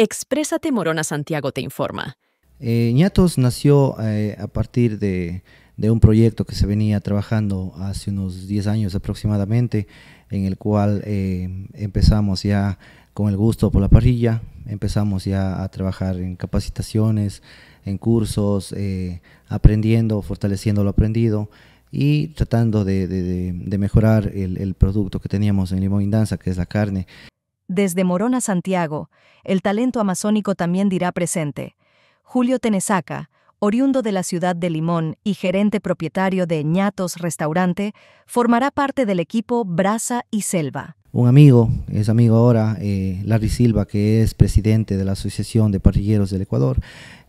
Exprésate Morona Santiago te informa. Eh, Ñatos nació eh, a partir de, un proyecto que se venía trabajando hace unos 10 años aproximadamente, en el cual eh, empezamos ya con el gusto por la parrilla, empezamos ya a trabajar en capacitaciones, en cursos, eh, aprendiendo, fortaleciendo lo aprendido y tratando de, mejorar el, producto que teníamos en Limón Indanza, que es la carne. Desde Morón a Santiago, el talento amazónico también dirá presente. Julio Tenesaca, oriundo de la ciudad de Limón y gerente propietario de Ñatos Restaurante, formará parte del equipo Brasa y Selva. Un amigo, es amigo ahora, eh, Larry Silva, que es presidente de la Asociación de Parrilleros del Ecuador,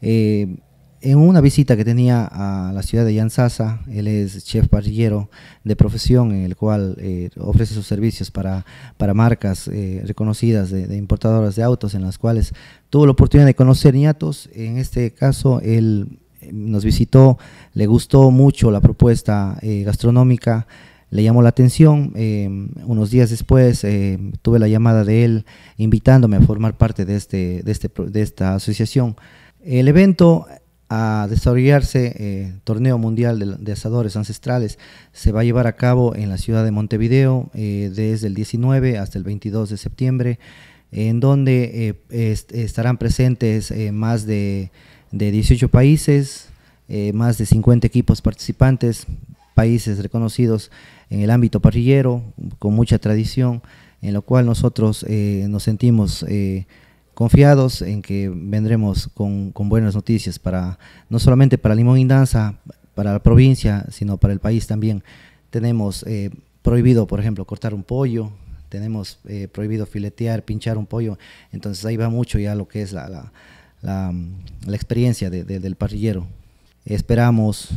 eh, en una visita que tenía a la ciudad de Yansasa, él es chef parrillero de profesión, en el cual eh, ofrece sus servicios para, para marcas eh, reconocidas de, importadoras de autos, en las cuales tuvo la oportunidad de conocer ñatos. En este caso, él eh, nos visitó, le gustó mucho la propuesta gastronómica, le llamó la atención. unos días después tuve la llamada de él invitándome a formar parte de, este, de, este, de esta asociación. El evento a desarrollarse el eh, torneo mundial de, asadores ancestrales. Se va a llevar a cabo en la ciudad de Montevideo eh, desde el 19 hasta el 22 de septiembre, en donde eh, estarán presentes más de, de, 18 países, más de 50 equipos participantes, países reconocidos en el ámbito parrillero, con mucha tradición, en lo cual nosotros nos sentimos confiados en que vendremos con, buenas noticias para no solamente para Limón y Danza, para la provincia, sino para el país también. Tenemos eh, prohibido, por ejemplo, cortar un pollo, tenemos eh, prohibido filetear, pinchar un pollo, entonces ahí va mucho ya lo que es la, experiencia del parrillero. Esperamos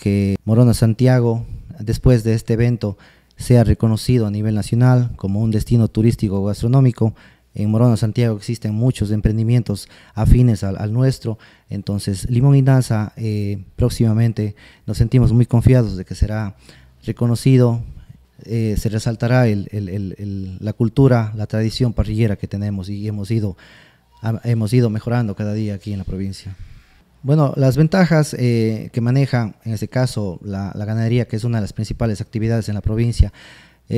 que Morona Santiago, después de este evento, sea reconocido a nivel nacional como un destino turístico gastronómico en Morona, Santiago existen muchos emprendimientos afines al, nuestro. Entonces, Limón y Danza eh, próximamente nos sentimos muy confiados de que será reconocido, eh, se resaltará la cultura, la tradición parrillera que tenemos y hemos ido, hemos ido mejorando cada día aquí en la provincia. Bueno, las ventajas eh, que maneja, en este caso, la, la, ganadería, que es una de las principales actividades en la provincia,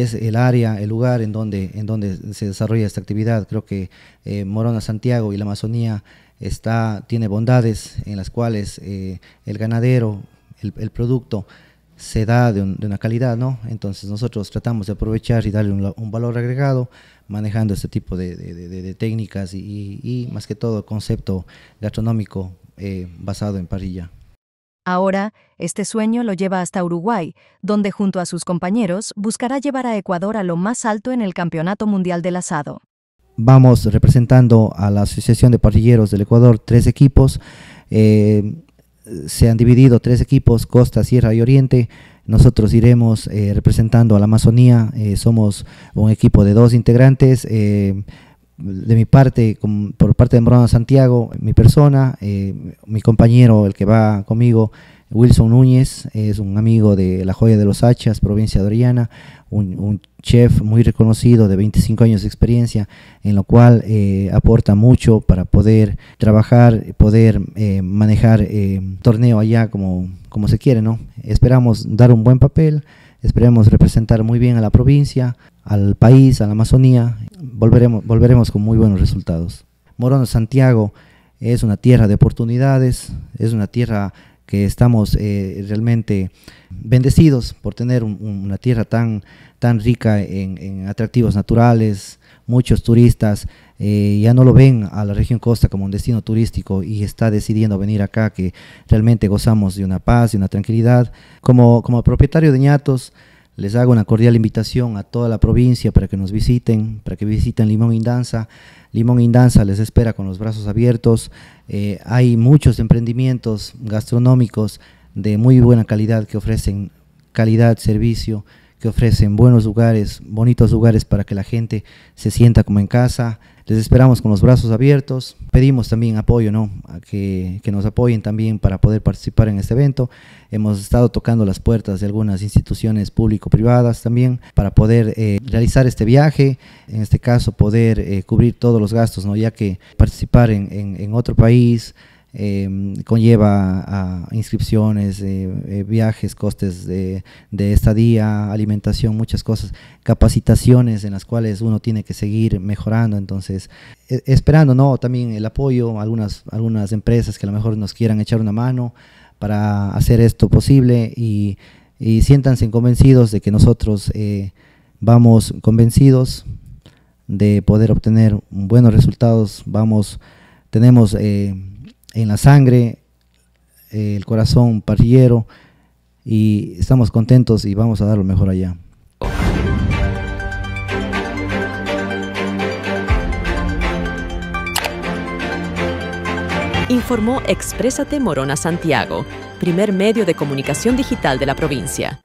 es el área, el lugar en donde, en donde se desarrolla esta actividad. Creo que eh, Morona, Santiago y la Amazonía está, tiene bondades en las cuales eh, el ganadero, el, producto, se da de, una calidad, ¿no? Entonces nosotros tratamos de aprovechar y darle un, valor agregado manejando este tipo de, técnicas y, más que todo el concepto gastronómico eh, basado en parrilla. Ahora, este sueño lo lleva hasta Uruguay, donde junto a sus compañeros buscará llevar a Ecuador a lo más alto en el Campeonato Mundial del Asado. Vamos representando a la Asociación de Partilleros del Ecuador tres equipos. Eh, se han dividido tres equipos, Costa, Sierra y Oriente. Nosotros iremos eh, representando a la Amazonía. Eh, somos un equipo de dos integrantes de mi parte, por parte de Morona Santiago, mi persona, eh, mi compañero, el que va conmigo, Wilson Núñez, es un amigo de La Joya de los Hachas, provincia de Oriana, un, chef muy reconocido de 25 años de experiencia, en lo cual eh, aporta mucho para poder trabajar, poder eh, manejar torneo allá como, se quiere, ¿no? Esperamos dar un buen papel, esperemos representar muy bien a la provincia, al país, a la Amazonía, volveremos, volveremos con muy buenos resultados. Morón Santiago es una tierra de oportunidades, es una tierra que estamos eh, realmente bendecidos por tener una tierra tan, tan rica en, atractivos naturales. Muchos turistas eh, ya no lo ven a la región costa como un destino turístico y está decidiendo venir acá, que realmente gozamos de una paz, y una tranquilidad. Como, como propietario de ñatos, les hago una cordial invitación a toda la provincia para que nos visiten, para que visiten Limón Indanza. Limón Indanza les espera con los brazos abiertos. Eh, hay muchos emprendimientos gastronómicos de muy buena calidad que ofrecen calidad, servicio que ofrecen buenos lugares, bonitos lugares para que la gente se sienta como en casa. Les esperamos con los brazos abiertos. Pedimos también apoyo, ¿no? A que, nos apoyen también para poder participar en este evento. Hemos estado tocando las puertas de algunas instituciones público-privadas también para poder eh, realizar este viaje. En este caso, poder eh, cubrir todos los gastos, ¿no? Ya que participar en otro país Em, conlleva a inscripciones, eh, eh, viajes, costes de, estadía, alimentación, muchas cosas, capacitaciones en las cuales uno tiene que seguir mejorando, entonces e, esperando ¿no? también el apoyo, algunas, algunas empresas que a lo mejor nos quieran echar una mano para hacer esto posible y, siéntanse convencidos de que nosotros eh, vamos convencidos de poder obtener buenos resultados, vamos, tenemos en la sangre, eh, el corazón parrillero y estamos contentos y vamos a dar lo mejor allá. Informó Exprésate Morona Santiago, primer medio de comunicación digital de la provincia.